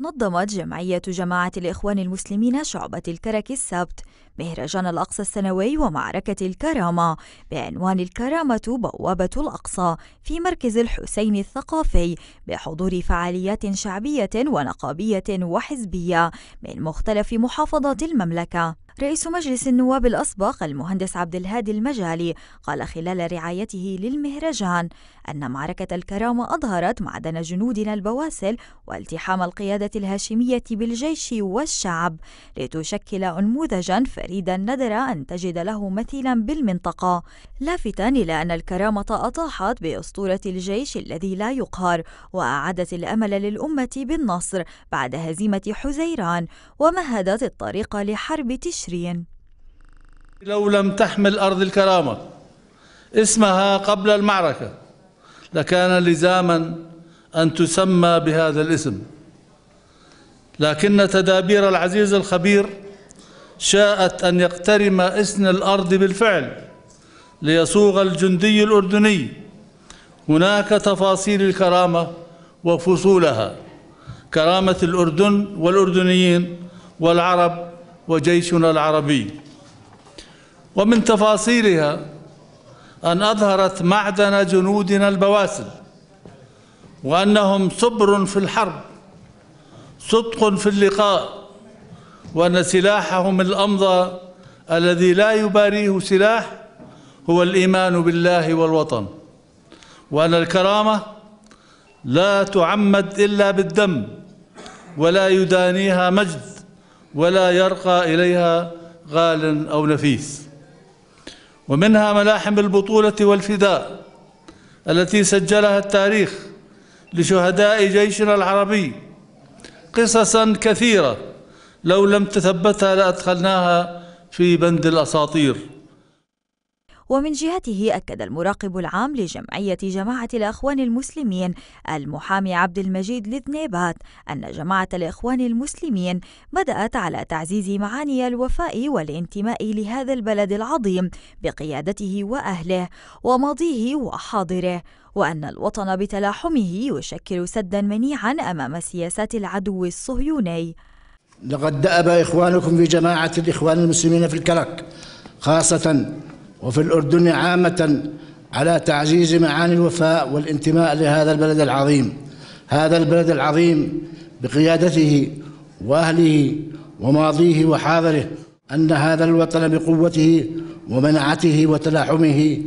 نظمت جمعية جماعة الإخوان المسلمين شعبة الكرك السبت مهرجان الأقصى السنوي ومعركة الكرامة بعنوان الكرامة بوابة الأقصى في مركز الحسين الثقافي بحضور فعاليات شعبية ونقابية وحزبية من مختلف محافظات المملكة رئيس مجلس النواب الأسبق المهندس عبد الهادي المجالي قال خلال رعايته للمهرجان أن معركة الكرامة أظهرت معدن جنودنا البواسل والتحام القيادة الهاشمية بالجيش والشعب لتشكل أنموذجا فريدا ندر أن تجد له مثيلا بالمنطقة لافتا إلى أن الكرامة أطاحت بأسطورة الجيش الذي لا يقهر وأعادت الأمل للأمة بالنصر بعد هزيمة حزيران ومهدت الطريق لحرب تشرين وعشرين لو لم تحمل أرض الكرامة اسمها قبل المعركة لكان لزاما أن تسمى بهذا الاسم لكن تدابير العزيز الخبير شاءت أن يقترم اسم الأرض بالفعل ليصوغ الجندي الأردني هناك تفاصيل الكرامة وفصولها كرامة الأردن والأردنيين والعرب وجيشنا العربي ومن تفاصيلها أن أظهرت معدن جنودنا البواسل وأنهم صبر في الحرب صدق في اللقاء وأن سلاحهم الأمضى الذي لا يباريه سلاح هو الإيمان بالله والوطن وأن الكرامة لا تعمد إلا بالدم ولا يدانيها مجد ولا يرقى إليها غال أو نفيس ومنها ملاحم البطولة والفداء التي سجلها التاريخ لشهداء جيشنا العربي قصصا كثيرة لو لم تثبتها لأدخلناها في بند الأساطير ومن جهته أكد المراقب العام لجمعية جماعة الإخوان المسلمين المحامي عبد المجيد لذنيبات أن جماعة الإخوان المسلمين بدأت على تعزيز معاني الوفاء والانتماء لهذا البلد العظيم بقيادته وأهله وماضيه وحاضره وأن الوطن بتلاحمه يشكل سدا منيعا أمام سياسات العدو الصهيوني لقد دأب إخوانكم في جماعة الإخوان المسلمين في الكرك خاصة وفي الأردن عامة على تعزيز معاني الوفاء والانتماء لهذا البلد العظيم هذا البلد العظيم بقيادته وأهله وماضيه وحاضره أن هذا الوطن بقوته ومنعته وتلاحمه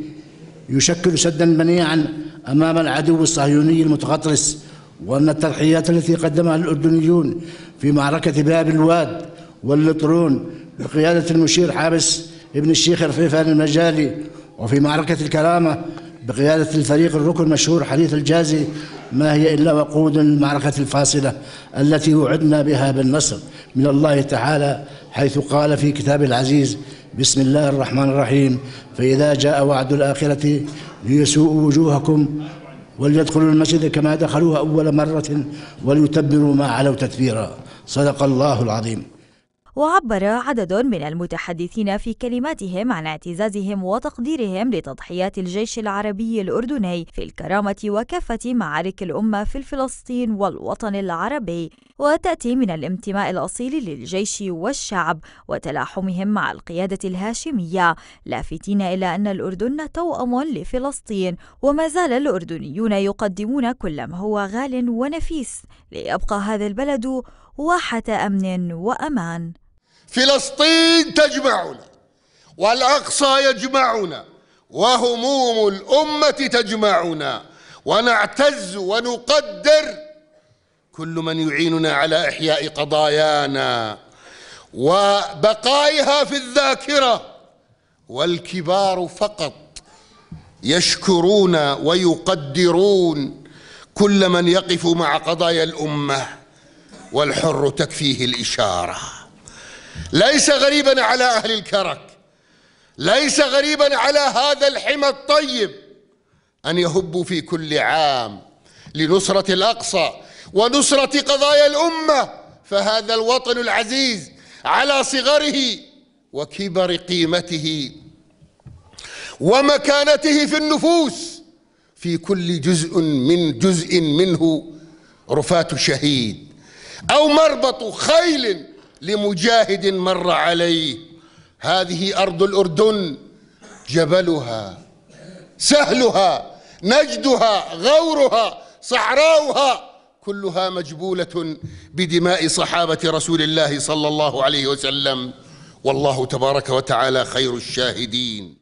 يشكل سدا منيعا أمام العدو الصهيوني المتغطرس وأن التضحيات التي قدمها الأردنيون في معركة باب الواد واللطرون بقيادة المشير حابس ابن الشيخ رفيفان المجالي وفي معركة الكرامة بقيادة الفريق الركن المشهور حديث الجازي ما هي إلا وقود المعركة الفاصلة التي وعدنا بها بالنصر من الله تعالى حيث قال في كتاب العزيز بسم الله الرحمن الرحيم فإذا جاء وعد الآخرة ليسوء وجوهكم وليدخلوا المسجد كما دخلوه أول مرة وليتبروا ما علوا تتبيرا صدق الله العظيم وعبر عدد من المتحدثين في كلماتهم عن اعتزازهم وتقديرهم لتضحيات الجيش العربي الأردني في الكرامة وكافة معارك الأمة في فلسطين والوطن العربي وتأتي من الانتماء الأصيل للجيش والشعب وتلاحمهم مع القيادة الهاشمية لافتين إلى أن الأردن توأم لفلسطين وما زال الأردنيون يقدمون كل ما هو غال ونفيس ليبقى هذا البلد واحة أمن وأمان فلسطين تجمعنا والأقصى يجمعنا وهموم الأمة تجمعنا ونعتز ونقدر كل من يعيننا على إحياء قضايانا وبقائها في الذاكرة والكبار فقط يشكرون ويقدرون كل من يقف مع قضايا الأمة والحر تكفيه الإشارة ليس غريبا على أهل الكرك ليس غريبا على هذا الحمى الطيب أن يهبوا في كل عام لنصرة الأقصى ونصرة قضايا الأمة فهذا الوطن العزيز على صغره وكبر قيمته ومكانته في النفوس في كل جزء من جزء منه رفاة شهيد أو مربط خيل لمجاهد مر عليه هذه أرض الأردن جبلها سهلها نجدها غورها صحراؤها كلها مجبولة بدماء صحابة رسول الله صلى الله عليه وسلم والله تبارك وتعالى خير الشاهدين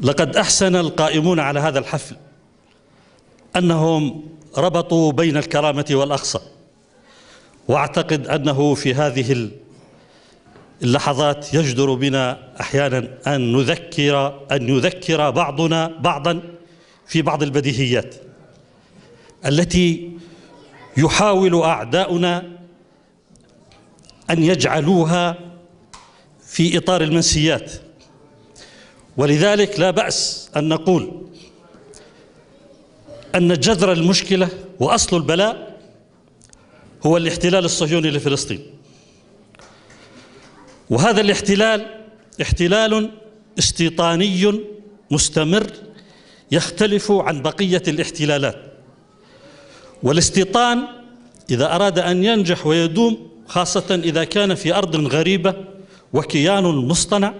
لقد أحسن القائمون على هذا الحفل أنهم ربطوا بين الكرامة والأقصى واعتقد انه في هذه اللحظات يجدر بنا احيانا ان نذكر ان يذكر بعضنا بعضا في بعض البديهيات التي يحاول اعداؤنا ان يجعلوها في اطار المنسيات ولذلك لا باس ان نقول ان جذر المشكله واصل البلاء هو الاحتلال الصهيوني لفلسطين وهذا الاحتلال احتلال استيطاني مستمر يختلف عن بقية الاحتلالات والاستيطان إذا أراد أن ينجح ويدوم خاصة إذا كان في أرض غريبة وكيان مصطنع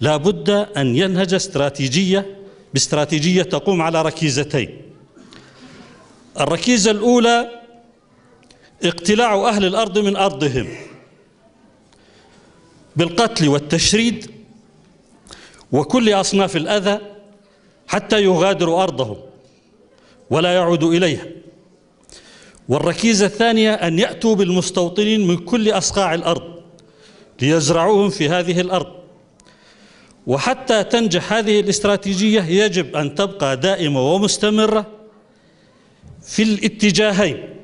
لا بد أن ينهج استراتيجية باستراتيجية تقوم على ركيزتين الركيزة الأولى اقتلاع أهل الأرض من أرضهم بالقتل والتشريد وكل أصناف الأذى حتى يغادروا أرضهم ولا يعودوا إليها والركيزة الثانية أن يأتوا بالمستوطنين من كل أصقاع الأرض ليزرعوهم في هذه الأرض وحتى تنجح هذه الاستراتيجية يجب أن تبقى دائمة ومستمرة في الاتجاهين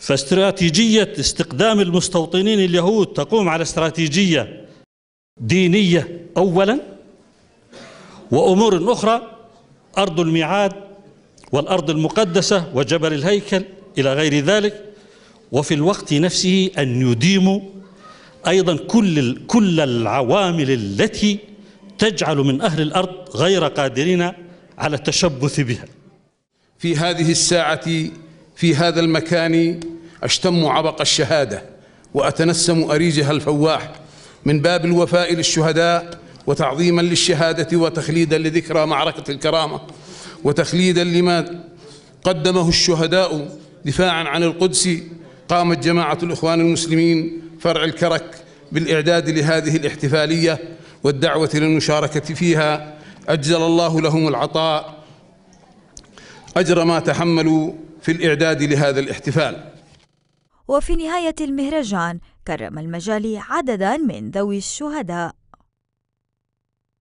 فاستراتيجية استقدام المستوطنين اليهود تقوم على استراتيجية دينية أولا وأمور أخرى أرض الميعاد والأرض المقدسة وجبل الهيكل إلى غير ذلك وفي الوقت نفسه أن يديموا أيضا كل كل العوامل التي تجعل من أهل الأرض غير قادرين على التشبث بها في هذه الساعة في هذا المكان أشتم عبق الشهادة وأتنسم أريجها الفواح من باب الوفاء للشهداء وتعظيما للشهادة وتخليدا لذكرى معركة الكرامة وتخليدا لما قدمه الشهداء دفاعا عن القدس قامت جماعة الإخوان المسلمين فرع الكرك بالإعداد لهذه الاحتفالية والدعوة للمشاركة فيها أجزل الله لهم العطاء أجر ما تحملوا في الإعداد لهذا الاحتفال وفي نهاية المهرجان كرم المجال عددا من ذوي الشهداء